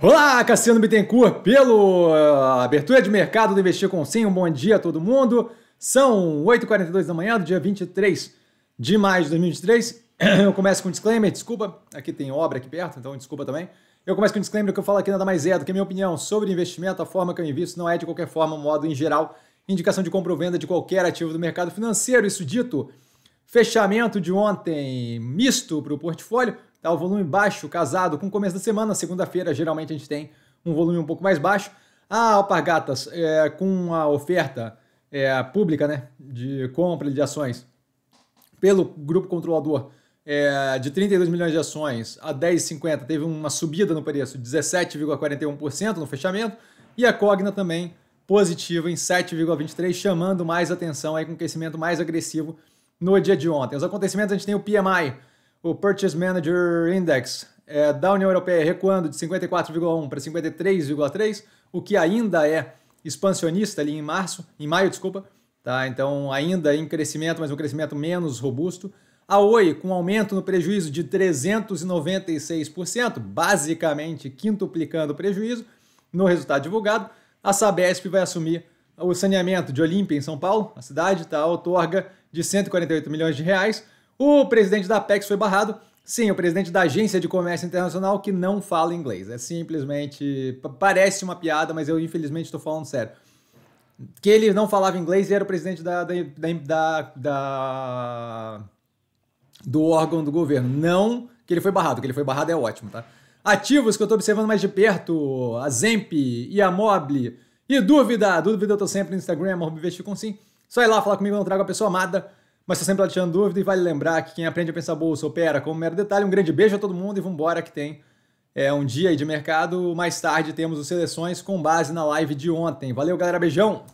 Olá, Cassiano Bittencourt, pelo eh, Abertura de Mercado do Investir com Sim. Um bom dia a todo mundo. São 8h42 da manhã, do dia 23 de maio de 2023. Eu começo com um disclaimer, desculpa, aqui tem obra aqui perto, então desculpa também. Eu começo com um disclaimer que eu falo aqui nada mais é do que a minha opinião sobre investimento, a forma que eu invisto não é de qualquer forma, modo em geral, indicação de compra ou venda de qualquer ativo do mercado financeiro. Isso dito, fechamento de ontem misto para o portfólio tá o volume baixo, casado com o começo da semana. Segunda-feira, geralmente, a gente tem um volume um pouco mais baixo. A ah, Alpargatas, é, com a oferta é, pública né, de compra de ações pelo grupo controlador é, de 32 milhões de ações a 10,50, teve uma subida no preço de 17,41% no fechamento. E a Cogna também positiva em 7,23, chamando mais atenção aí com um crescimento mais agressivo no dia de ontem. Os acontecimentos, a gente tem o PMI o Purchase Manager Index é, da União Europeia recuando de 54,1 para 53,3, o que ainda é expansionista ali em março, em maio, desculpa, tá? Então ainda em crescimento, mas um crescimento menos robusto. A Oi com aumento no prejuízo de 396%, basicamente quintuplicando o prejuízo no resultado divulgado. A Sabesp vai assumir o saneamento de Olímpia em São Paulo, a cidade, tá? Outorga de 148 milhões de reais o presidente da Apex foi barrado. Sim, o presidente da Agência de Comércio Internacional que não fala inglês. É simplesmente. Parece uma piada, mas eu infelizmente estou falando sério. Que ele não falava inglês e era o presidente da, da, da, da do órgão do governo. Não que ele foi barrado, que ele foi barrado é ótimo, tá? Ativos que eu estou observando mais de perto, a Zemp e a Mobile. E dúvida, dúvida eu estou sempre no Instagram, arroba com sim. Só ir lá falar comigo, eu não trago a pessoa amada. Mas se sempre está tirando dúvida e vale lembrar que quem aprende a pensar bolsa opera como mero detalhe. Um grande beijo a todo mundo e vamos embora que tem é, um dia aí de mercado. Mais tarde temos os seleções com base na live de ontem. Valeu, galera. Beijão!